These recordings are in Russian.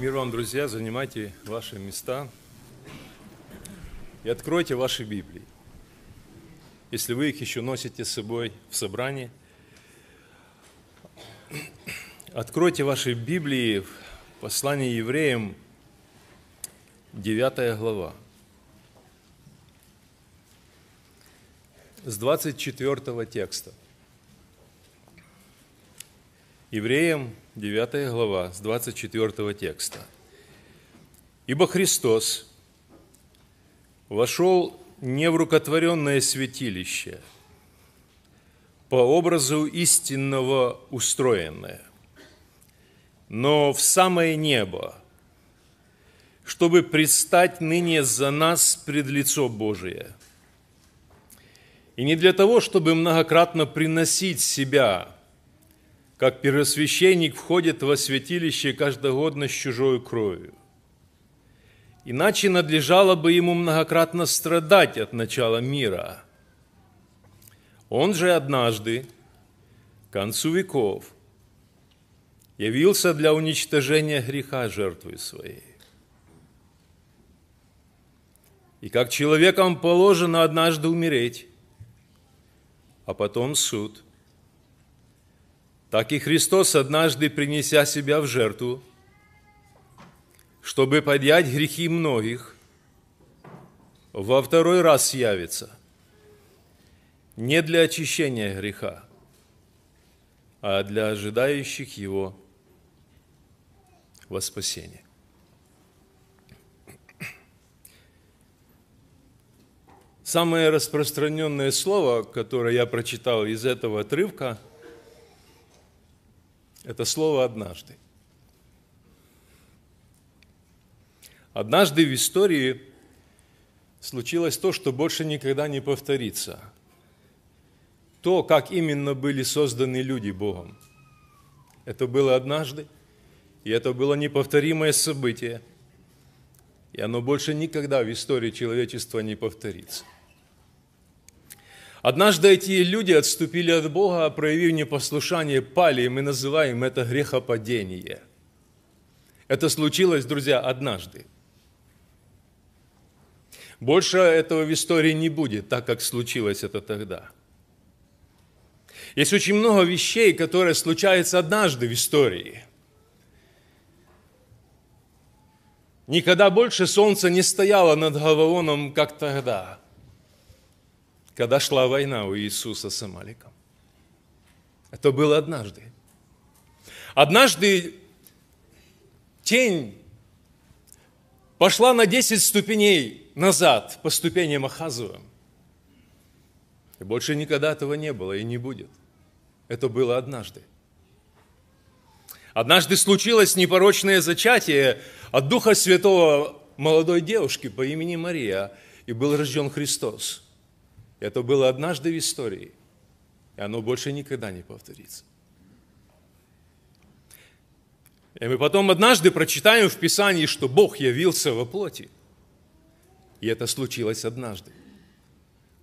Мир вам, друзья, занимайте ваши места и откройте ваши Библии, если вы их еще носите с собой в собрании. Откройте ваши Библии в послании евреям, 9 глава. С 24 текста – Евреям 9 глава с 24 текста. «Ибо Христос вошел не в рукотворенное святилище, по образу истинного устроенное, но в самое небо, чтобы предстать ныне за нас пред лицо Божие. И не для того, чтобы многократно приносить себя – как первосвященник входит во святилище каждогодно с чужой кровью. Иначе надлежало бы ему многократно страдать от начала мира. Он же однажды, к концу веков, явился для уничтожения греха жертвы своей. И как человеком положено однажды умереть, а потом суд – так и Христос, однажды принеся себя в жертву, чтобы поднять грехи многих, во второй раз явится не для очищения греха, а для ожидающих его во спасение. Самое распространенное слово, которое я прочитал из этого отрывка – это слово «однажды». Однажды в истории случилось то, что больше никогда не повторится. То, как именно были созданы люди Богом. Это было однажды, и это было неповторимое событие, и оно больше никогда в истории человечества не повторится – Однажды эти люди отступили от Бога, проявив непослушание, пали, и мы называем это грехопадение. Это случилось, друзья, однажды. Больше этого в истории не будет, так как случилось это тогда. Есть очень много вещей, которые случаются однажды в истории. Никогда больше солнце не стояло над Гаваоном, как тогда – когда шла война у Иисуса с Амаликом. Это было однажды. Однажды тень пошла на 10 ступеней назад по ступеням Ахазова. И больше никогда этого не было и не будет. Это было однажды. Однажды случилось непорочное зачатие от Духа Святого молодой девушки по имени Мария, и был рожден Христос – это было однажды в истории, и оно больше никогда не повторится. И мы потом однажды прочитаем в Писании, что Бог явился во плоти. И это случилось однажды.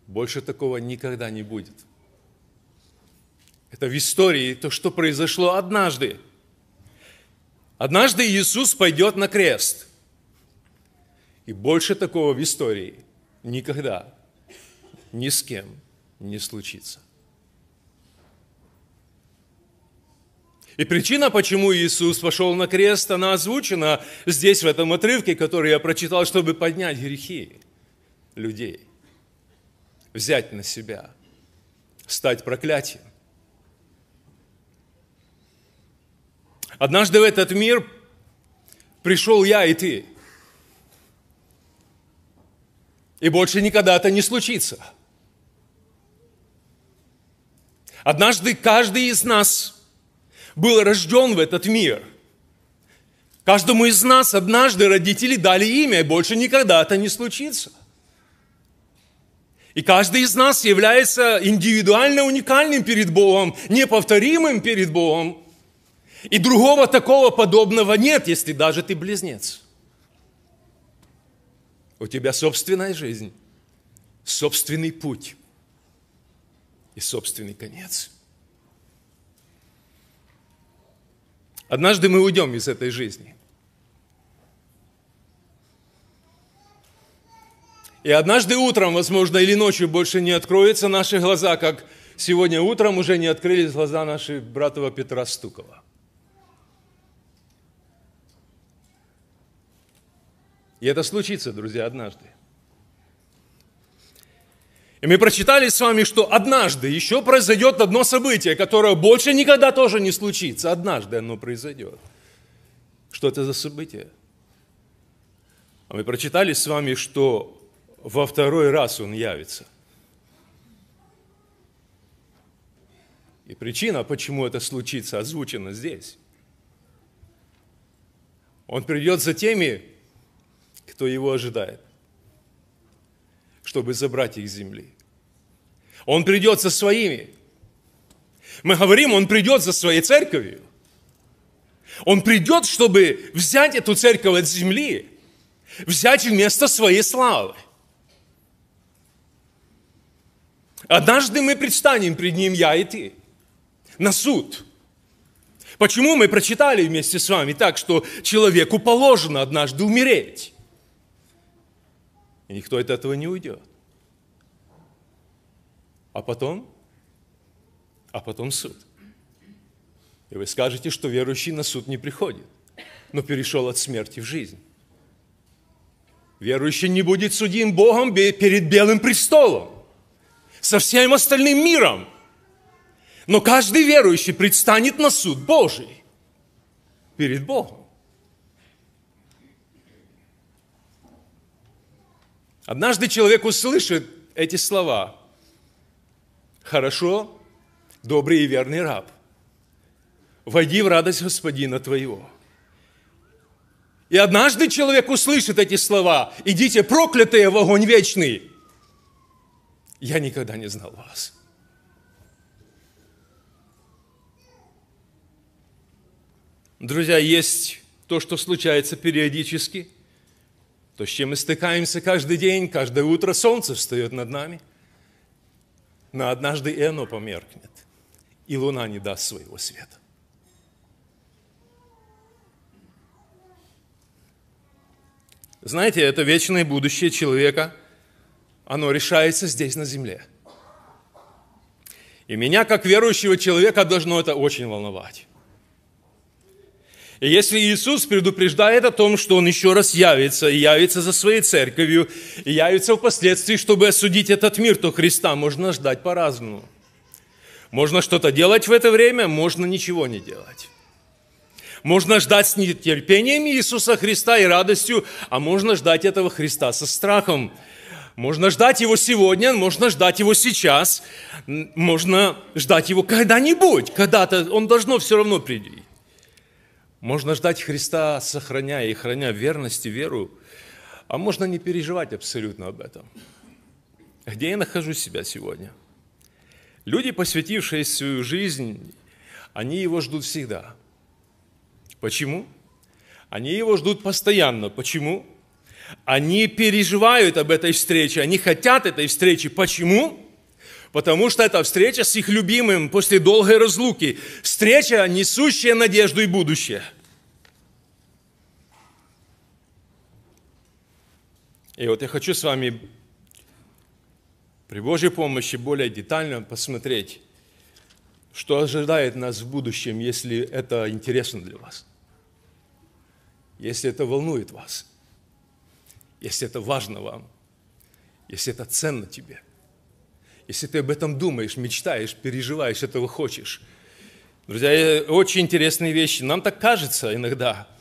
Больше такого никогда не будет. Это в истории то, что произошло однажды. Однажды Иисус пойдет на крест. И больше такого в истории никогда ни с кем не случится. И причина, почему Иисус пошел на крест, она озвучена здесь, в этом отрывке, который я прочитал, чтобы поднять грехи людей, взять на себя, стать проклятием. Однажды в этот мир пришел я и ты. И больше никогда это не случится – Однажды каждый из нас был рожден в этот мир. Каждому из нас однажды родители дали имя, и больше никогда это не случится. И каждый из нас является индивидуально уникальным перед Богом, неповторимым перед Богом. И другого такого подобного нет, если даже ты близнец. У тебя собственная жизнь, собственный путь, и собственный конец. Однажды мы уйдем из этой жизни. И однажды утром, возможно, или ночью больше не откроются наши глаза, как сегодня утром уже не открылись глаза нашего братова Петра Стукова. И это случится, друзья, однажды. И мы прочитали с вами, что однажды еще произойдет одно событие, которое больше никогда тоже не случится. Однажды оно произойдет. Что это за событие? А мы прочитали с вами, что во второй раз он явится. И причина, почему это случится, озвучена здесь. Он придет за теми, кто его ожидает чтобы забрать их земли. Он придет со своими. Мы говорим, он придет за своей церковью. Он придет, чтобы взять эту церковь от земли, взять вместо своей славы. Однажды мы предстанем пред Ним, я и ты, на суд. Почему мы прочитали вместе с вами так, что человеку положено однажды умереть? И никто от этого не уйдет. А потом, а потом суд. И вы скажете, что верующий на суд не приходит, но перешел от смерти в жизнь. Верующий не будет судим Богом перед Белым престолом, со всем остальным миром. Но каждый верующий предстанет на суд Божий перед Богом. Однажды человек услышит эти слова. Хорошо, добрый и верный раб. Войди в радость Господина твоего. И однажды человек услышит эти слова. Идите, проклятые, в огонь вечный. Я никогда не знал вас. Друзья, есть то, что случается периодически – то, с чем мы стыкаемся каждый день, каждое утро солнце встает над нами. Но однажды и оно померкнет, и луна не даст своего света. Знаете, это вечное будущее человека, оно решается здесь, на земле. И меня, как верующего человека, должно это очень волновать. И если Иисус предупреждает о том, что Он еще раз явится, и явится за своей церковью, и явится впоследствии, чтобы осудить этот мир, то Христа можно ждать по-разному. Можно что-то делать в это время, можно ничего не делать. Можно ждать с нетерпением Иисуса Христа и радостью, а можно ждать этого Христа со страхом. Можно ждать Его сегодня, можно ждать Его сейчас, можно ждать Его когда-нибудь, когда-то Он должно все равно прийти. Можно ждать Христа, сохраняя и храня верность и веру, а можно не переживать абсолютно об этом. Где я нахожу себя сегодня? Люди, посвятившие свою жизнь, они его ждут всегда. Почему? Они его ждут постоянно. Почему? Они переживают об этой встрече, они хотят этой встречи. Почему? Потому что это встреча с их любимым после долгой разлуки. Встреча, несущая надежду и будущее – И вот я хочу с вами при Божьей помощи более детально посмотреть, что ожидает нас в будущем, если это интересно для вас, если это волнует вас, если это важно вам, если это ценно тебе, если ты об этом думаешь, мечтаешь, переживаешь, этого хочешь. Друзья, очень интересные вещи. Нам так кажется иногда –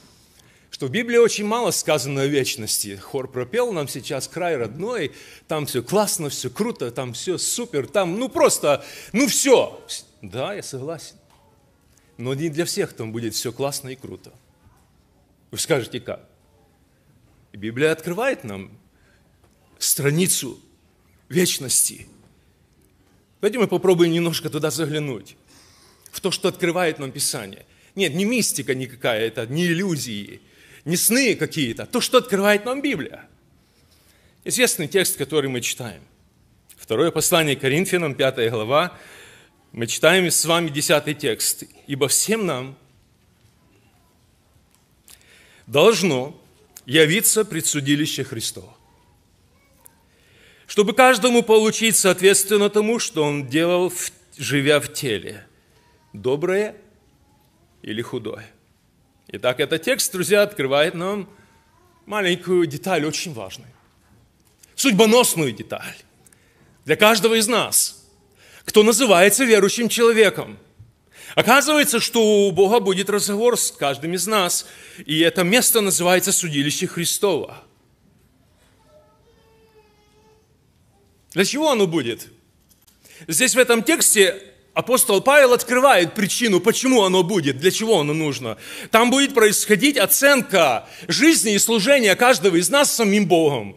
что в Библии очень мало сказано о вечности. Хор пропел нам сейчас край родной, там все классно, все круто, там все супер, там ну просто, ну все. Да, я согласен. Но не для всех там будет все классно и круто. Вы скажете, как? Библия открывает нам страницу вечности. Давайте мы попробуем немножко туда заглянуть, в то, что открывает нам Писание. Нет, не мистика никакая, это не иллюзии – не сны какие-то, а то, что открывает нам Библия. Известный текст, который мы читаем. Второе послание Коринфянам, 5 глава. Мы читаем с вами 10 текст. «Ибо всем нам должно явиться предсудилище Христова, чтобы каждому получить соответственно тому, что он делал, живя в теле, доброе или худое. Итак, этот текст, друзья, открывает нам маленькую деталь, очень важную. Судьбоносную деталь для каждого из нас, кто называется верующим человеком. Оказывается, что у Бога будет разговор с каждым из нас, и это место называется судилище Христова. Для чего оно будет? Здесь в этом тексте апостол Павел открывает причину, почему оно будет, для чего оно нужно. Там будет происходить оценка жизни и служения каждого из нас самим Богом.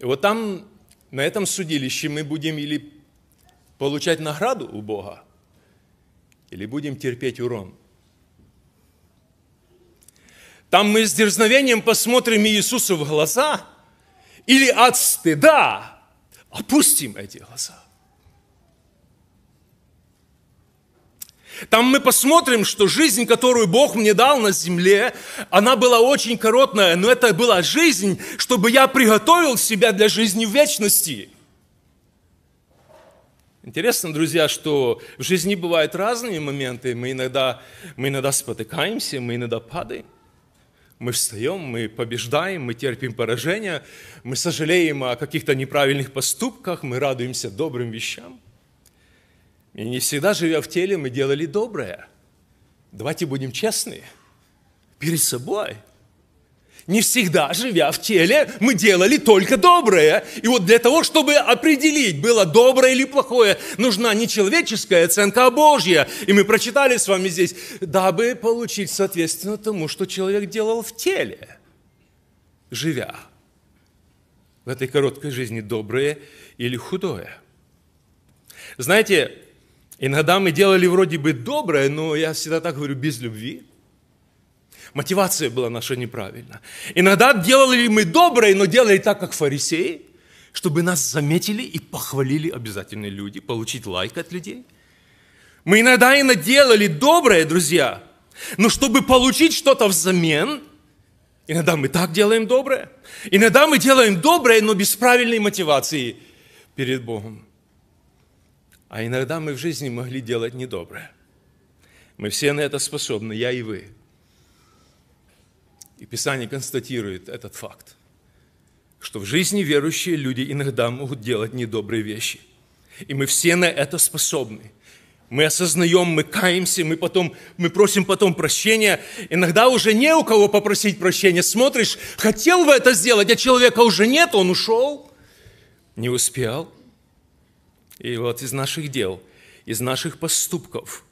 И вот там, на этом судилище мы будем или получать награду у Бога, или будем терпеть урон. Там мы с дерзновением посмотрим Иисусу в глаза – или от стыда, опустим эти глаза. Там мы посмотрим, что жизнь, которую Бог мне дал на земле, она была очень коротная, но это была жизнь, чтобы я приготовил себя для жизни в вечности. Интересно, друзья, что в жизни бывают разные моменты. Мы иногда, мы иногда спотыкаемся, мы иногда падаем мы встаем, мы побеждаем, мы терпим поражения, мы сожалеем о каких-то неправильных поступках, мы радуемся добрым вещам. И не всегда, живя в теле, мы делали доброе. Давайте будем честны перед собой – не всегда, живя в теле, мы делали только доброе. И вот для того, чтобы определить, было доброе или плохое, нужна не человеческая оценка, а Божья. И мы прочитали с вами здесь, дабы получить соответственно тому, что человек делал в теле, живя в этой короткой жизни доброе или худое. Знаете, иногда мы делали вроде бы доброе, но я всегда так говорю, без любви – Мотивация была наша неправильна. Иногда делали мы доброе, но делали так, как фарисеи, чтобы нас заметили и похвалили обязательно люди, получить лайк от людей. Мы иногда и наделали доброе, друзья, но чтобы получить что-то взамен, иногда мы так делаем доброе. Иногда мы делаем доброе, но без правильной мотивации перед Богом. А иногда мы в жизни могли делать недоброе. Мы все на это способны, я и вы – и Писание констатирует этот факт, что в жизни верующие люди иногда могут делать недобрые вещи. И мы все на это способны. Мы осознаем, мы каемся, мы, потом, мы просим потом прощения. Иногда уже не у кого попросить прощения. Смотришь, хотел бы это сделать, а человека уже нет, он ушел, не успел. И вот из наших дел, из наших поступков –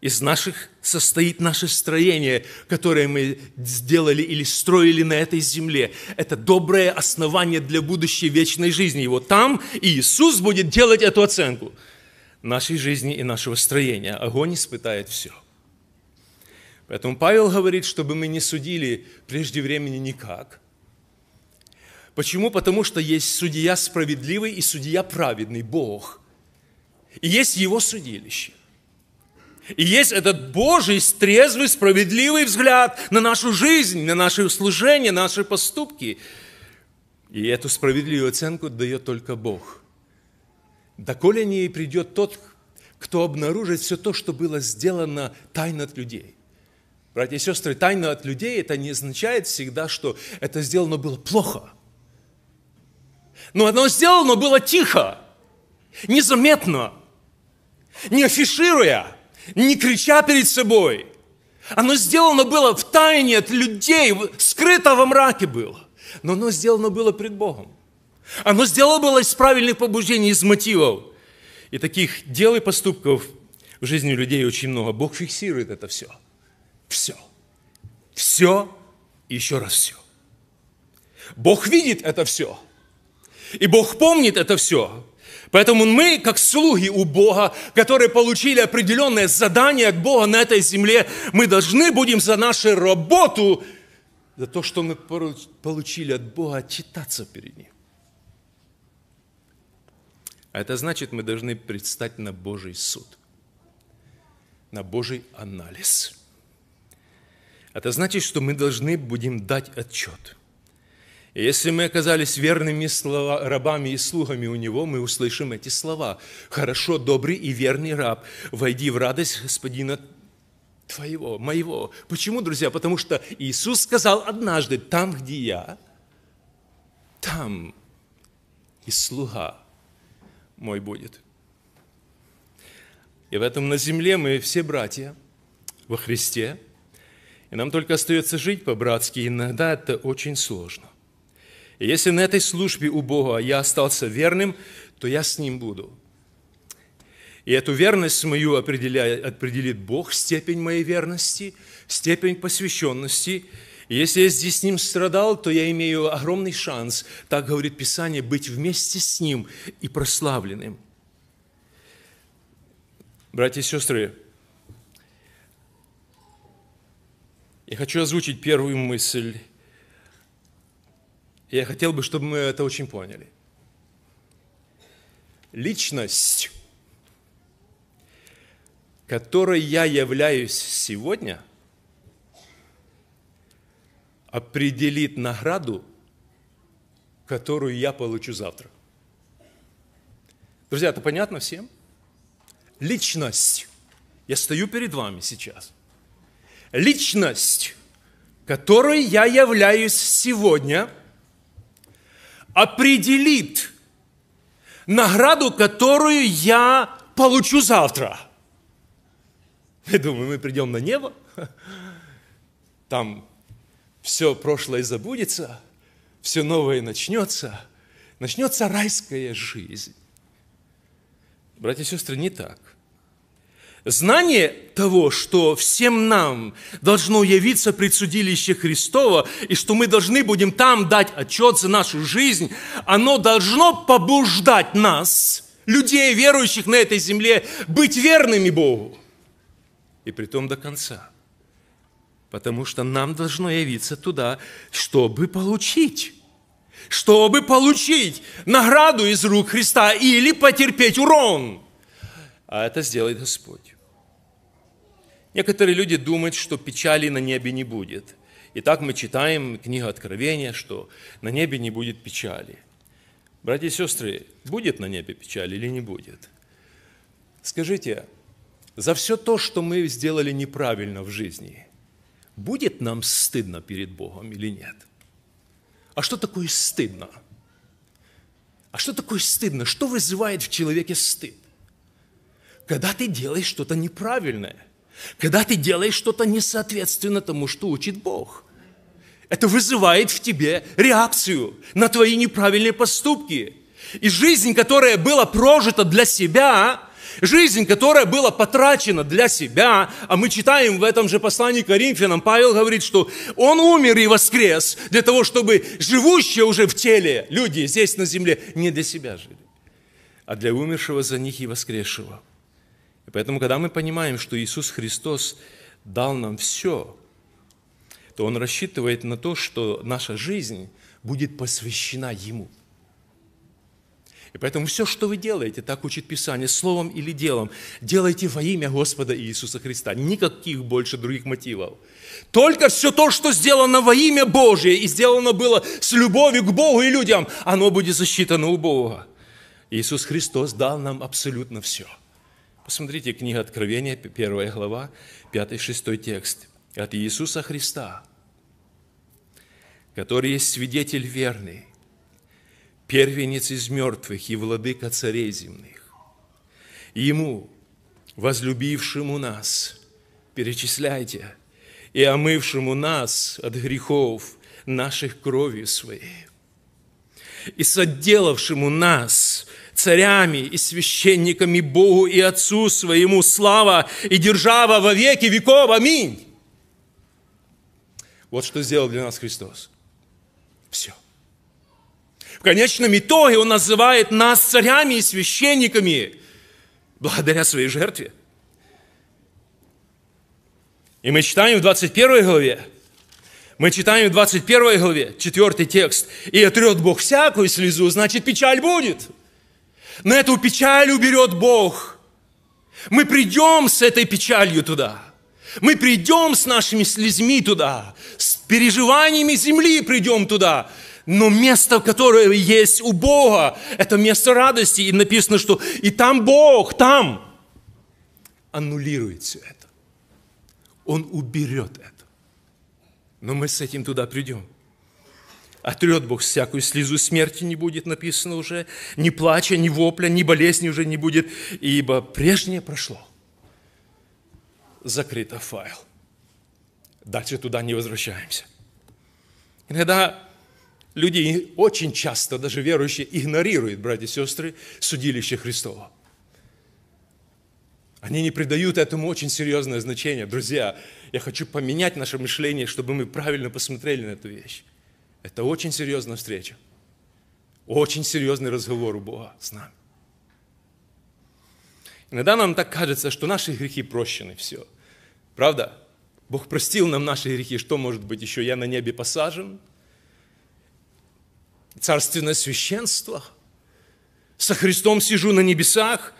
из наших состоит наше строение, которое мы сделали или строили на этой земле. Это доброе основание для будущей вечной жизни. И вот там Иисус будет делать эту оценку нашей жизни и нашего строения. Огонь испытает все. Поэтому Павел говорит, чтобы мы не судили прежде времени никак. Почему? Потому что есть судья справедливый и судья праведный, Бог. И есть его судилище. И есть этот Божий, трезвый, справедливый взгляд на нашу жизнь, на наше служение, на наши поступки. И эту справедливую оценку дает только Бог. Доколе не придет тот, кто обнаружит все то, что было сделано тайно от людей. Братья и сестры, тайно от людей, это не означает всегда, что это сделано было плохо. Но оно сделано было тихо, незаметно, не афишируя – не крича перед собой. Оно сделано было в тайне от людей, скрыто во мраке было. Но оно сделано было пред Богом. Оно сделано было из правильных побуждений, из мотивов. И таких дел и поступков в жизни людей очень много. Бог фиксирует это все. Все. Все и еще раз все. Бог видит это все. И Бог помнит это все. Поэтому мы, как слуги у Бога, которые получили определенное задание от Бога на этой земле, мы должны будем за нашу работу, за то, что мы получили от Бога, отчитаться перед Ним. А это значит, мы должны предстать на Божий суд, на Божий анализ. Это значит, что мы должны будем дать отчет – и если мы оказались верными слова, рабами и слугами у Него, мы услышим эти слова. «Хорошо, добрый и верный раб, войди в радость Господина твоего, моего». Почему, друзья? Потому что Иисус сказал однажды, «Там, где я, там и слуга мой будет». И в этом на земле мы все братья во Христе, и нам только остается жить по-братски, иногда это очень сложно. И если на этой службе у Бога я остался верным, то я с Ним буду. И эту верность мою определяет, определит Бог, степень моей верности, степень посвященности. И если я здесь с Ним страдал, то я имею огромный шанс, так говорит Писание, быть вместе с Ним и прославленным. Братья и сестры, я хочу озвучить первую мысль я хотел бы, чтобы мы это очень поняли. Личность, которой я являюсь сегодня, определит награду, которую я получу завтра. Друзья, это понятно всем? Личность. Я стою перед вами сейчас. Личность, которой я являюсь сегодня – определит награду, которую я получу завтра. Я думаю, мы придем на небо, там все прошлое забудется, все новое начнется, начнется райская жизнь. Братья и сестры, не так – Знание того, что всем нам должно явиться предсудилище Христова, и что мы должны будем там дать отчет за нашу жизнь, оно должно побуждать нас, людей, верующих на этой земле, быть верными Богу. И притом до конца. Потому что нам должно явиться туда, чтобы получить чтобы получить награду из рук Христа или потерпеть урон. А это сделает Господь. Некоторые люди думают, что печали на небе не будет. И так мы читаем книгу Откровения, что на небе не будет печали. Братья и сестры, будет на небе печаль или не будет? Скажите, за все то, что мы сделали неправильно в жизни, будет нам стыдно перед Богом или нет? А что такое стыдно? А что такое стыдно? Что вызывает в человеке стыд? Когда ты делаешь что-то неправильное – когда ты делаешь что-то несоответственно тому, что учит Бог. Это вызывает в тебе реакцию на твои неправильные поступки. И жизнь, которая была прожита для себя, жизнь, которая была потрачена для себя, а мы читаем в этом же послании к Коринфянам, Павел говорит, что он умер и воскрес для того, чтобы живущие уже в теле люди здесь на земле не для себя жили, а для умершего за них и воскресшего – и поэтому, когда мы понимаем, что Иисус Христос дал нам все, то Он рассчитывает на то, что наша жизнь будет посвящена Ему. И поэтому все, что вы делаете, так учит Писание, словом или делом, делайте во имя Господа Иисуса Христа. Никаких больше других мотивов. Только все то, что сделано во имя Божье и сделано было с любовью к Богу и людям, оно будет засчитано у Бога. Иисус Христос дал нам абсолютно все – Посмотрите, книга Откровения, первая глава, 5-6 текст. От Иисуса Христа, который есть свидетель верный, первенец из мертвых и владыка царей земных. ему, возлюбившему нас, перечисляйте, и омывшему нас от грехов наших кровью своей, и соделавшему нас царями и священниками Богу и Отцу своему слава и держава во веки веков. Аминь. Вот что сделал для нас Христос. Все. В конечном итоге Он называет нас царями и священниками благодаря своей жертве. И мы читаем в 21 главе, мы читаем в 21 главе, 4 текст. «И отрет Бог всякую слезу, значит, печаль будет». Но эту печаль уберет Бог. Мы придем с этой печалью туда. Мы придем с нашими слезьми туда. С переживаниями земли придем туда. Но место, которое есть у Бога, это место радости. И написано, что и там Бог, там аннулирует все это. Он уберет это. Но мы с этим туда придем. Отрет Бог всякую слезу, смерти не будет написано уже, ни плача, ни вопля, ни болезни уже не будет, ибо прежнее прошло. Закрыто файл. Дальше туда не возвращаемся. Иногда люди очень часто, даже верующие, игнорируют, братья и сестры, судилище Христова. Они не придают этому очень серьезное значение. Друзья, я хочу поменять наше мышление, чтобы мы правильно посмотрели на эту вещь. Это очень серьезная встреча. Очень серьезный разговор у Бога с нами. Иногда нам так кажется, что наши грехи прощены, все. Правда? Бог простил нам наши грехи, что может быть еще? Я на небе посажен, царственное священство, со Христом сижу на небесах.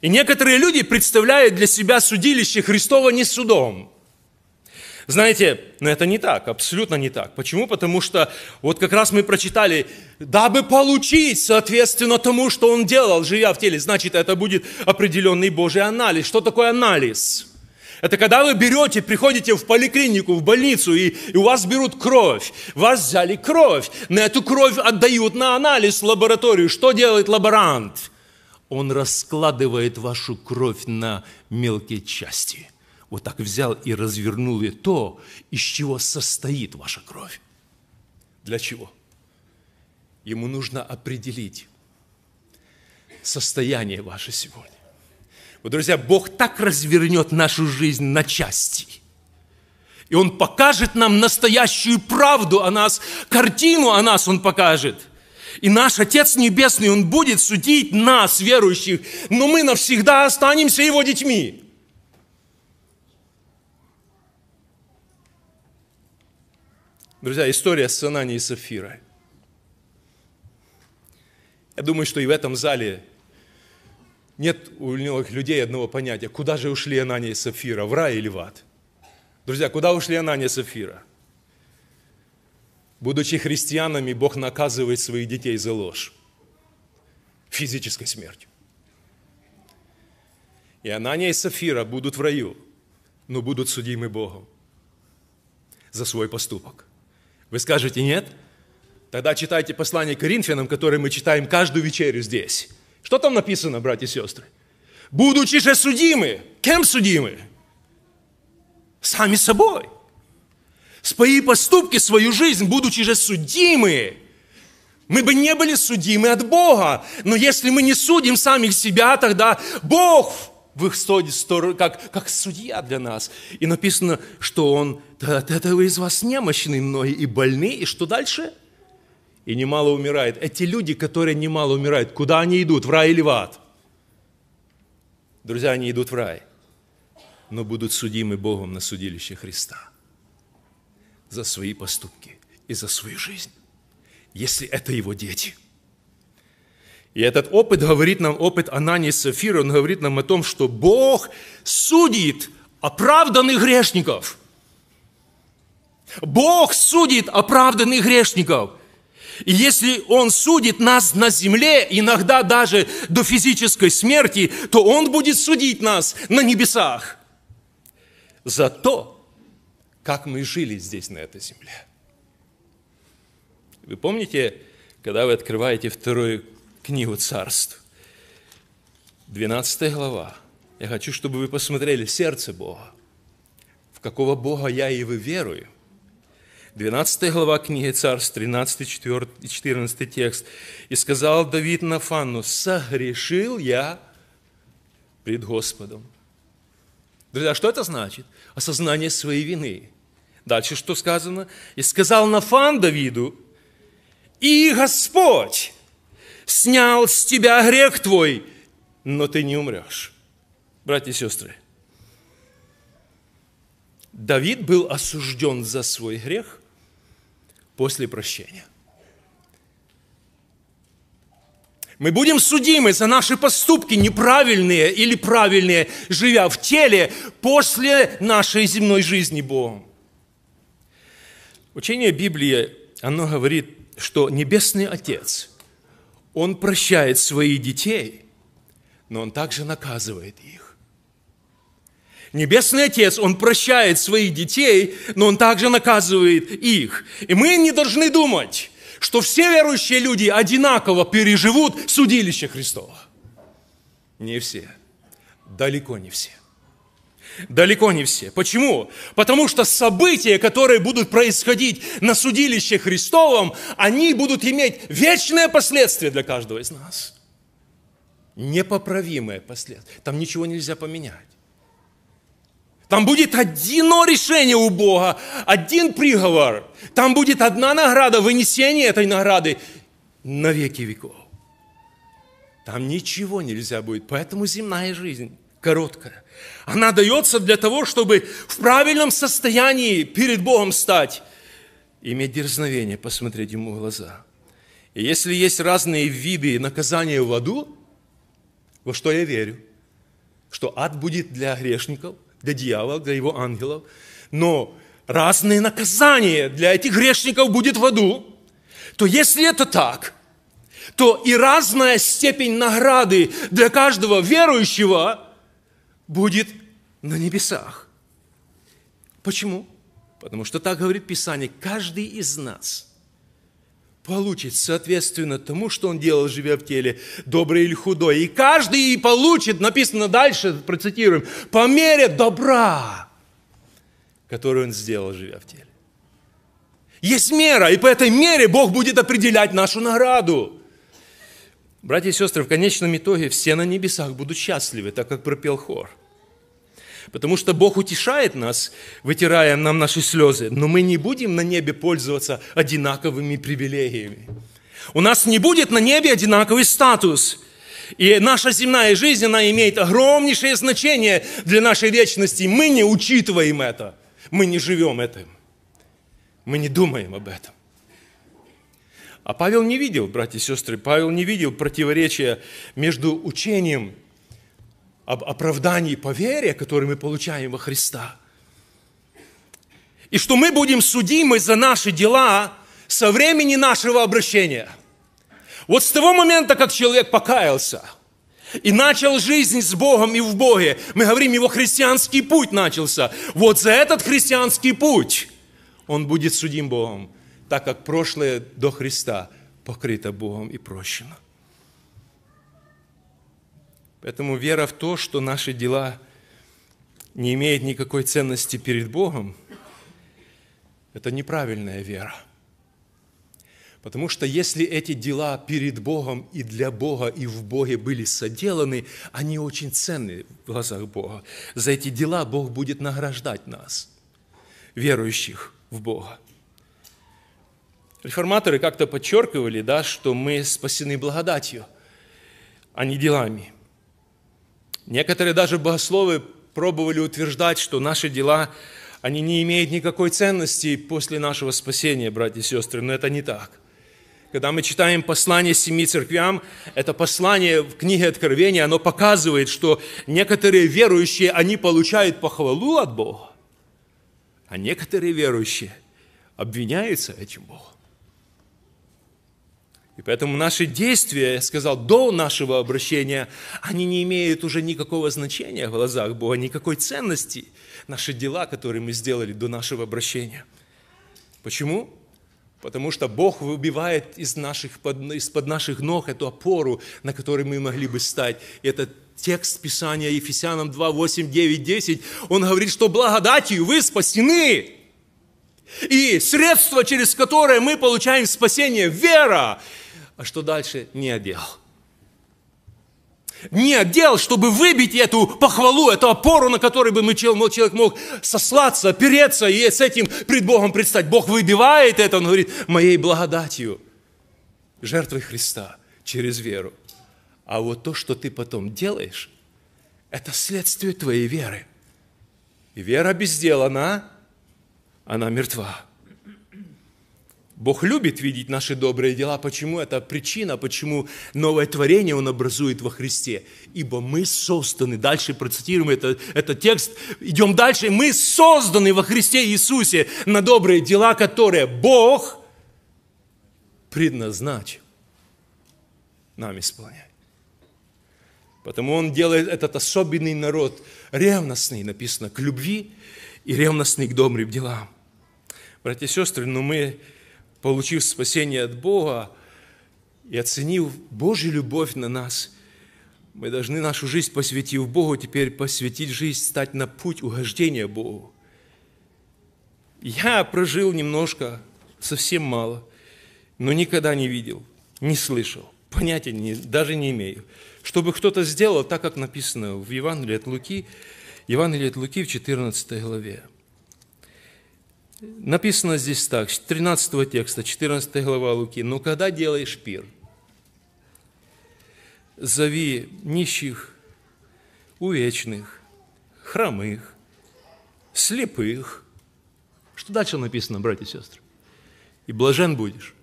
И некоторые люди представляют для себя судилище Христова не судом, знаете, но это не так, абсолютно не так. Почему? Потому что вот как раз мы прочитали, дабы получить, соответственно, тому, что он делал, живя в теле, значит, это будет определенный Божий анализ. Что такое анализ? Это когда вы берете, приходите в поликлинику, в больницу, и, и у вас берут кровь. Вас взяли кровь. На эту кровь отдают на анализ в лабораторию. Что делает лаборант? Он раскладывает вашу кровь на мелкие части вот так взял и развернул и то, из чего состоит ваша кровь. Для чего? Ему нужно определить состояние ваше сегодня. Вот, друзья, Бог так развернет нашу жизнь на части. И Он покажет нам настоящую правду о нас, картину о нас Он покажет – и наш Отец Небесный, Он будет судить нас, верующих, но мы навсегда останемся Его детьми. Друзья, история с Ананией и Сафирой. Я думаю, что и в этом зале нет у многих людей одного понятия, куда же ушли Анания и Сафира, в рай или в ад. Друзья, куда ушли Анания и Сафира? Будучи христианами, Бог наказывает своих детей за ложь физической смертью. И Анания и Сафира будут в раю, но будут судимы Богом за свой поступок. Вы скажете нет? Тогда читайте послание Коринфянам, которое мы читаем каждую вечерю здесь. Что там написано, братья и сестры? Будучи же судимы, кем судимы? Сами собой. Свои поступки, свою жизнь, будучи же судимы, мы бы не были судимы от Бога. Но если мы не судим самих себя, тогда Бог в их сторону, как, как судья для нас. И написано, что он, да, от этого из вас немощны мной и больны, и что дальше? И немало умирает. Эти люди, которые немало умирают, куда они идут, в рай или в ад? Друзья, они идут в рай, но будут судимы Богом на судилище Христа за свои поступки и за свою жизнь, если это его дети – и этот опыт говорит нам, опыт Анании и Сафира, он говорит нам о том, что Бог судит оправданных грешников. Бог судит оправданных грешников. И если Он судит нас на земле, иногда даже до физической смерти, то Он будет судить нас на небесах за то, как мы жили здесь, на этой земле. Вы помните, когда вы открываете вторую книгу царств. 12 глава. Я хочу, чтобы вы посмотрели сердце Бога, в какого Бога я и вы верую. 12 глава книги Царств, 13, 4, 14 текст. «И сказал Давид Нафану, согрешил я пред Господом». Друзья, что это значит? Осознание своей вины. Дальше что сказано? «И сказал Нафан Давиду, и Господь снял с тебя грех твой, но ты не умрешь. Братья и сестры, Давид был осужден за свой грех после прощения. Мы будем судимы за наши поступки неправильные или правильные, живя в теле после нашей земной жизни Богом. Учение Библии, оно говорит, что Небесный Отец – он прощает своих детей, но он также наказывает их. Небесный Отец, Он прощает своих детей, но Он также наказывает их. И мы не должны думать, что все верующие люди одинаково переживут судилище Христова. Не все. Далеко не все. Далеко не все. Почему? Потому что события, которые будут происходить на судилище Христовом, они будут иметь вечное последствие для каждого из нас. Непоправимое последствие. Там ничего нельзя поменять. Там будет одно решение у Бога, один приговор. Там будет одна награда, вынесение этой награды на веки веков. Там ничего нельзя будет. Поэтому земная жизнь короткая. Она дается для того, чтобы в правильном состоянии перед Богом стать, иметь дерзновение, посмотреть Ему в глаза. И если есть разные виды наказания в аду, во что я верю, что ад будет для грешников, для дьявола, для его ангелов, но разные наказания для этих грешников будет в аду, то если это так, то и разная степень награды для каждого верующего – будет на небесах. Почему? Потому что так говорит Писание, каждый из нас получит соответственно тому, что он делал, живя в теле, доброе или худое. И каждый и получит, написано дальше, процитируем, по мере добра, которое он сделал, живя в теле. Есть мера, и по этой мере Бог будет определять нашу награду. Братья и сестры, в конечном итоге все на небесах будут счастливы, так как пропел хор. Потому что Бог утешает нас, вытирая нам наши слезы, но мы не будем на небе пользоваться одинаковыми привилегиями. У нас не будет на небе одинаковый статус. И наша земная жизнь, она имеет огромнейшее значение для нашей вечности. Мы не учитываем это. Мы не живем этим. Мы не думаем об этом. А Павел не видел, братья и сестры, Павел не видел противоречия между учением об оправдании по вере, которое мы получаем во Христа, и что мы будем судимы за наши дела со времени нашего обращения. Вот с того момента, как человек покаялся – и начал жизнь с Богом и в Боге. Мы говорим, его христианский путь начался. Вот за этот христианский путь он будет судим Богом так как прошлое до Христа покрыто Богом и прощено. Поэтому вера в то, что наши дела не имеют никакой ценности перед Богом, это неправильная вера. Потому что если эти дела перед Богом и для Бога, и в Боге были соделаны, они очень ценны в глазах Бога. За эти дела Бог будет награждать нас, верующих в Бога. Реформаторы как-то подчеркивали, да, что мы спасены благодатью, а не делами. Некоторые даже богословы пробовали утверждать, что наши дела, они не имеют никакой ценности после нашего спасения, братья и сестры, но это не так. Когда мы читаем послание семи церквям, это послание в книге Откровения, оно показывает, что некоторые верующие, они получают похвалу от Бога, а некоторые верующие обвиняются этим Богом. И поэтому наши действия, я сказал, до нашего обращения, они не имеют уже никакого значения в глазах Бога, никакой ценности. Наши дела, которые мы сделали до нашего обращения. Почему? Потому что Бог выбивает из наших, из-под наших ног эту опору, на которой мы могли бы стать. И этот текст Писания Ефесянам 2, 8, 9, 10, он говорит, что благодатью вы спасены. И средство, через которое мы получаем спасение, вера. А что дальше? Не одел. Не одел, чтобы выбить эту похвалу, эту опору, на которой бы мы, человек мог сослаться, опереться и с этим пред Богом предстать. Бог выбивает это, Он говорит, моей благодатью, жертвой Христа через веру. А вот то, что ты потом делаешь, это следствие твоей веры. И вера без дела, она, она мертва. Бог любит видеть наши добрые дела. Почему? Это причина, почему новое творение Он образует во Христе. Ибо мы созданы. Дальше процитируем это, этот текст. Идем дальше. Мы созданы во Христе Иисусе на добрые дела, которые Бог предназначил нам исполнять. Потому Он делает этот особенный народ ревностный, написано, к любви и ревностный к добрым делам. Братья и сестры, но мы получив спасение от Бога и оценив Божью любовь на нас, мы должны нашу жизнь, посвятить Богу, теперь посвятить жизнь, стать на путь угождения Богу. Я прожил немножко, совсем мало, но никогда не видел, не слышал, понятия не, даже не имею. Чтобы кто-то сделал так, как написано в Евангелии от Луки, Евангелие от Луки в 14 главе – Написано здесь так, 13 текста, 14 глава Луки. «Но когда делаешь пир, зови нищих, увечных, хромых, слепых». Что дальше написано, братья и сестры? «И блажен будешь,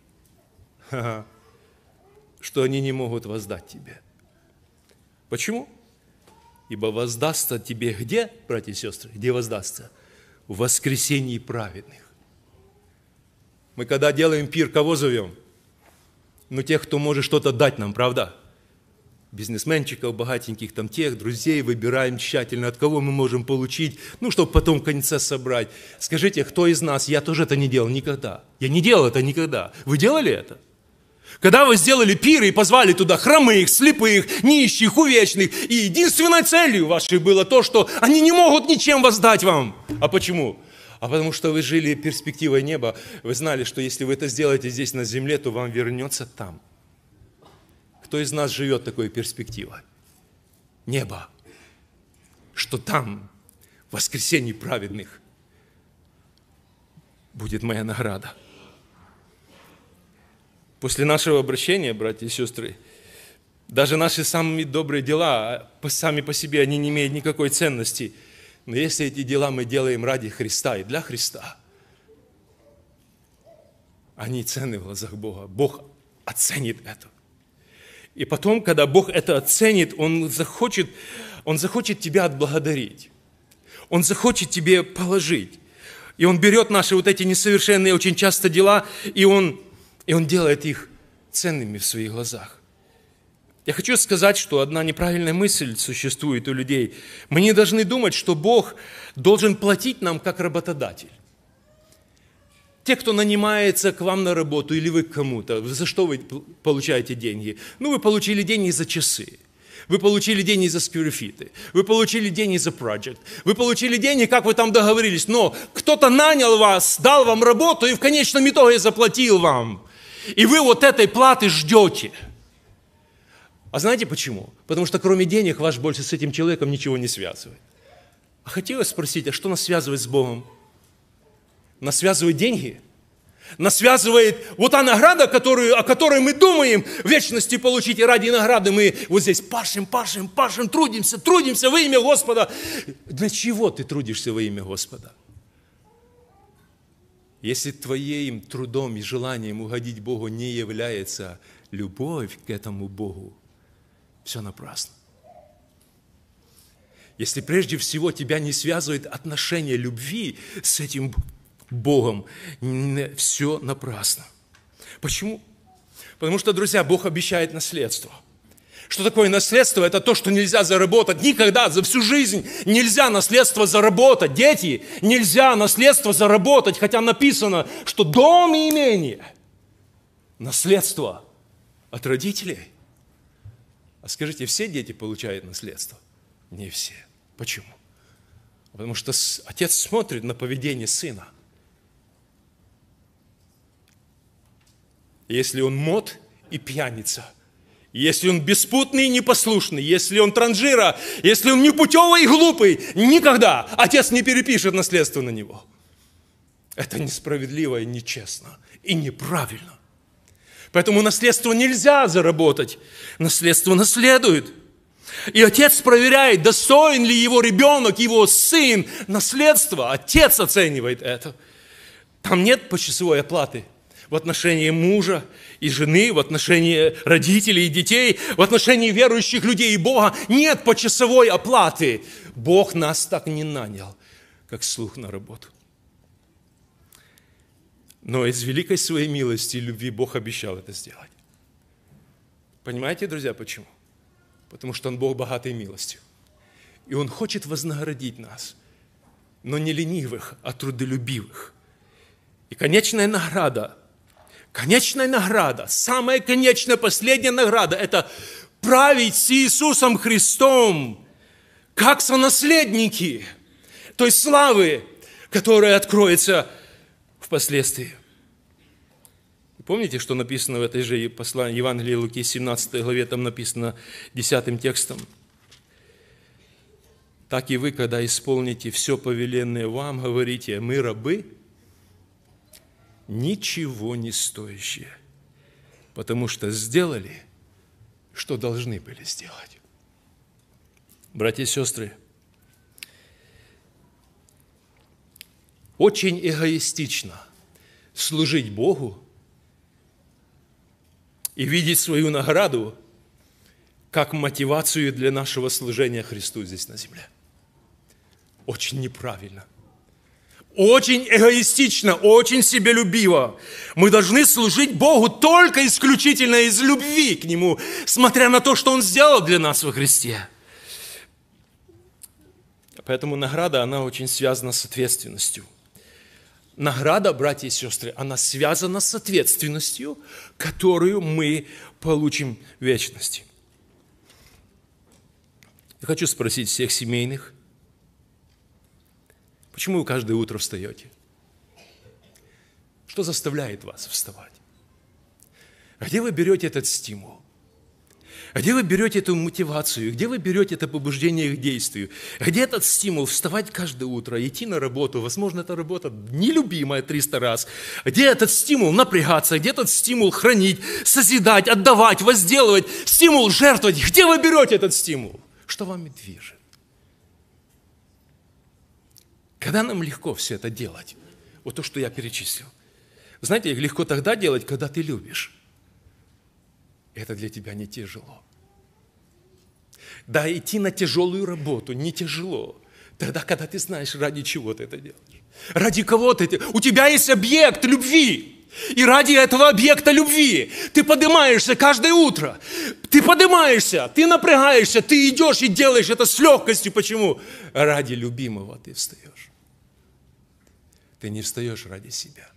что они не могут воздать тебе». Почему? Ибо воздастся тебе где, братья и сестры? Где воздастся? в воскресении праведных. Мы когда делаем пир, кого зовем? Ну, тех, кто может что-то дать нам, правда? Бизнесменчиков, богатеньких там тех, друзей выбираем тщательно, от кого мы можем получить, ну, чтобы потом конца собрать. Скажите, кто из нас, я тоже это не делал никогда. Я не делал это никогда. Вы делали это? – когда вы сделали пир и позвали туда хромых, слепых, нищих, увечных, и единственной целью вашей было то, что они не могут ничем воздать вам. А почему? А потому что вы жили перспективой неба, вы знали, что если вы это сделаете здесь на земле, то вам вернется там. Кто из нас живет такой перспективой? Небо. Что там, в воскресенье праведных, будет моя награда – После нашего обращения, братья и сестры, даже наши самые добрые дела, а, сами по себе, они не имеют никакой ценности. Но если эти дела мы делаем ради Христа и для Христа, они ценны в глазах Бога. Бог оценит это. И потом, когда Бог это оценит, Он захочет, Он захочет тебя отблагодарить. Он захочет тебе положить. И Он берет наши вот эти несовершенные очень часто дела, и Он и Он делает их ценными в своих глазах. Я хочу сказать, что одна неправильная мысль существует у людей. Мы не должны думать, что Бог должен платить нам как работодатель. Те, кто нанимается к вам на работу или вы к кому-то, за что вы получаете деньги? Ну, вы получили деньги за часы. Вы получили деньги за скверфиты. Вы получили деньги за проект. Вы получили деньги, как вы там договорились. Но кто-то нанял вас, дал вам работу и в конечном итоге заплатил вам. И вы вот этой платы ждете. А знаете почему? Потому что кроме денег вас больше с этим человеком ничего не связывает. А хотелось спросить, а что нас связывает с Богом? Нас связывают деньги? Нас связывает вот та награда, которую, о которой мы думаем в вечности получить, и ради награды мы вот здесь пашем, пашем, пашем, трудимся, трудимся во имя Господа. Для чего ты трудишься во имя Господа? Если твоим трудом и желанием угодить Богу не является любовь к этому Богу, все напрасно. Если прежде всего тебя не связывает отношение любви с этим Богом, все напрасно. Почему? Потому что, друзья, Бог обещает наследство – что такое наследство? Это то, что нельзя заработать никогда, за всю жизнь. Нельзя наследство заработать. Дети, нельзя наследство заработать. Хотя написано, что дом и имение – наследство от родителей. А скажите, все дети получают наследство? Не все. Почему? Потому что отец смотрит на поведение сына. Если он мод и пьяница – если он беспутный и непослушный, если он транжира, если он непутевый и глупый, никогда отец не перепишет наследство на него. Это несправедливо и нечестно, и неправильно. Поэтому наследство нельзя заработать, наследство наследует. И отец проверяет, достоин ли его ребенок, его сын, наследство. Отец оценивает это. Там нет почасовой оплаты – в отношении мужа и жены, в отношении родителей и детей, в отношении верующих людей и Бога нет почасовой оплаты. Бог нас так не нанял, как слух на работу. Но из великой своей милости и любви Бог обещал это сделать. Понимаете, друзья, почему? Потому что Он Бог богатой милостью. И Он хочет вознаградить нас, но не ленивых, а трудолюбивых. И конечная награда Конечная награда, самая конечная, последняя награда – это править с Иисусом Христом, как сонаследники той славы, которая откроется впоследствии. помните, что написано в этой же послании Евангелии Луки, 17 главе, там написано 10 текстом – так и вы, когда исполните все повеленное вам, говорите, мы рабы ничего не стоящее, потому что сделали, что должны были сделать. Братья и сестры, очень эгоистично служить Богу и видеть свою награду как мотивацию для нашего служения Христу здесь на земле. Очень неправильно – очень эгоистично, очень себелюбиво. Мы должны служить Богу только исключительно из любви к Нему, смотря на то, что Он сделал для нас во Христе. Поэтому награда, она очень связана с ответственностью. Награда, братья и сестры, она связана с ответственностью, которую мы получим в вечности. Я хочу спросить всех семейных – Почему вы каждое утро встаете? Что заставляет вас вставать? где вы берете этот стимул? где вы берете эту мотивацию? Где вы берете это побуждение к действию? Где этот стимул вставать каждое утро, идти на работу? Возможно, эта работа нелюбимая 300 раз. Где этот стимул напрягаться? Где этот стимул хранить, созидать, отдавать, возделывать? Стимул жертвовать? Где вы берете этот стимул? Что вами движет? Когда нам легко все это делать? Вот то, что я перечислил. Знаете, их легко тогда делать, когда ты любишь. Это для тебя не тяжело. Да, идти на тяжелую работу не тяжело. Тогда, когда ты знаешь, ради чего ты это делаешь. Ради кого ты это... У тебя есть объект любви. И ради этого объекта любви ты поднимаешься каждое утро. Ты поднимаешься, ты напрягаешься, ты идешь и делаешь это с легкостью. Почему? Ради любимого ты встаешь. Ты не встаешь ради себя.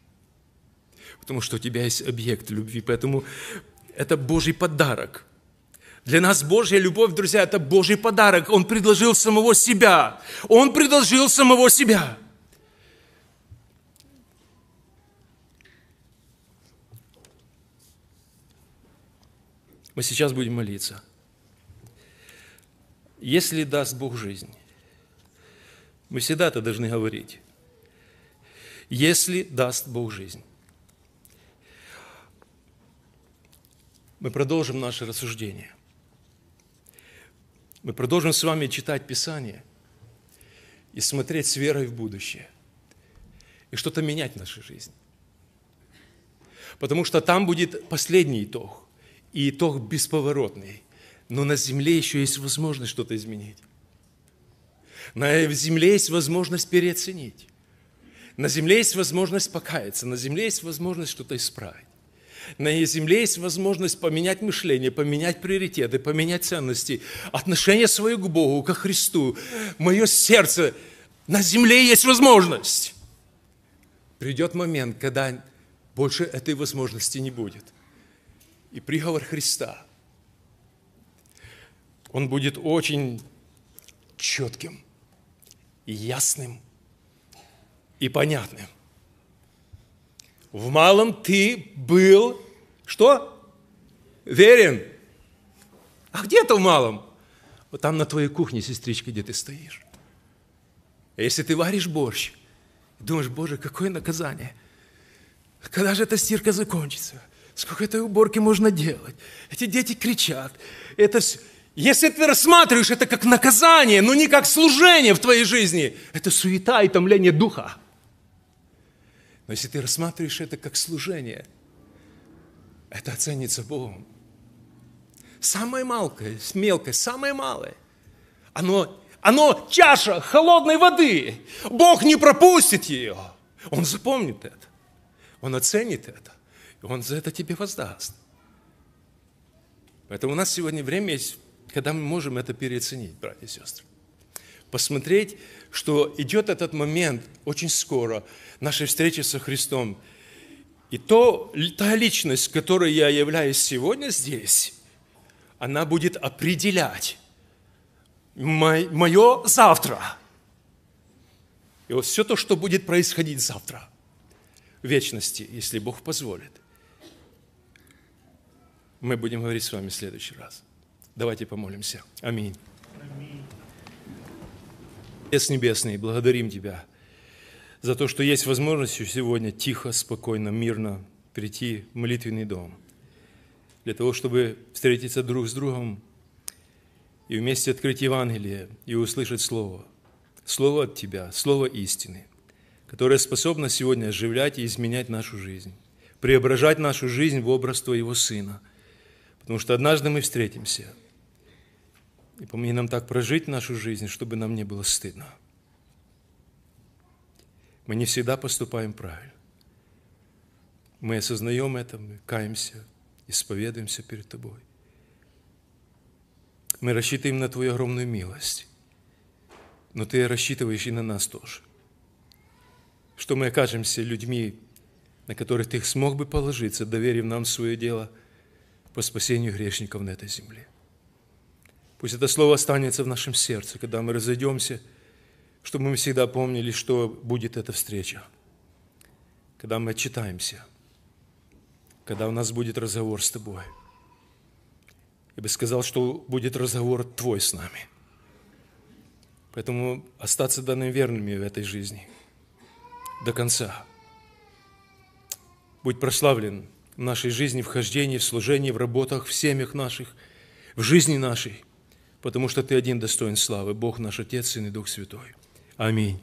Потому что у тебя есть объект любви. Поэтому это Божий подарок. Для нас Божья любовь, друзья, это Божий подарок. Он предложил самого себя. Он предложил самого себя. Мы сейчас будем молиться. Если даст Бог жизнь, мы всегда это должны говорить если даст Бог жизнь. Мы продолжим наше рассуждение. Мы продолжим с вами читать Писание и смотреть с верой в будущее и что-то менять в нашей жизни. Потому что там будет последний итог, и итог бесповоротный. Но на земле еще есть возможность что-то изменить. На земле есть возможность переоценить. На земле есть возможность покаяться, на земле есть возможность что-то исправить. На земле есть возможность поменять мышление, поменять приоритеты, поменять ценности, отношение свое к Богу, ко Христу, мое сердце. На земле есть возможность. Придет момент, когда больше этой возможности не будет. И приговор Христа, он будет очень четким и ясным – и понятным. В малом ты был что? Верен. А где ты в малом? Вот там на твоей кухне, сестричка, где ты стоишь. А если ты варишь борщ, думаешь, Боже, какое наказание. Когда же эта стирка закончится? Сколько этой уборки можно делать? Эти дети кричат. Это все. Если ты рассматриваешь это как наказание, но не как служение в твоей жизни, это суета и томление духа. Но если ты рассматриваешь это как служение, это оценится Богом. Самое малкое, мелкое, самое малое, оно, оно чаша холодной воды. Бог не пропустит ее. Он запомнит это. Он оценит это. И Он за это тебе воздаст. Поэтому у нас сегодня время есть, когда мы можем это переоценить, братья и сестры. Посмотреть что идет этот момент очень скоро, нашей встречи со Христом. И то, та личность, которой я являюсь сегодня здесь, она будет определять мое завтра. И вот все то, что будет происходить завтра, в вечности, если Бог позволит, мы будем говорить с вами в следующий раз. Давайте помолимся. Аминь. Аминь. Отец Небесный, благодарим Тебя за то, что есть возможность сегодня тихо, спокойно, мирно прийти в молитвенный дом, для того, чтобы встретиться друг с другом и вместе открыть Евангелие и услышать Слово. Слово от Тебя, Слово истины, которое способно сегодня оживлять и изменять нашу жизнь, преображать нашу жизнь в образ Твоего Сына. Потому что однажды мы встретимся – и помоги нам так прожить нашу жизнь, чтобы нам не было стыдно. Мы не всегда поступаем правильно. Мы осознаем это, мы каемся, исповедуемся перед Тобой. Мы рассчитываем на Твою огромную милость, но Ты рассчитываешь и на нас тоже. Что мы окажемся людьми, на которых Ты смог бы положиться, доверив нам свое дело по спасению грешников на этой земле. Пусть это слово останется в нашем сердце, когда мы разойдемся, чтобы мы всегда помнили, что будет эта встреча, когда мы отчитаемся, когда у нас будет разговор с Тобой. Я бы сказал, что будет разговор Твой с нами. Поэтому остаться данными верными в этой жизни до конца. Будь прославлен в нашей жизни, в хождении, в служении, в работах, в семьях наших, в жизни нашей – потому что Ты один достоин славы, Бог наш Отец, Сын и Дух Святой. Аминь.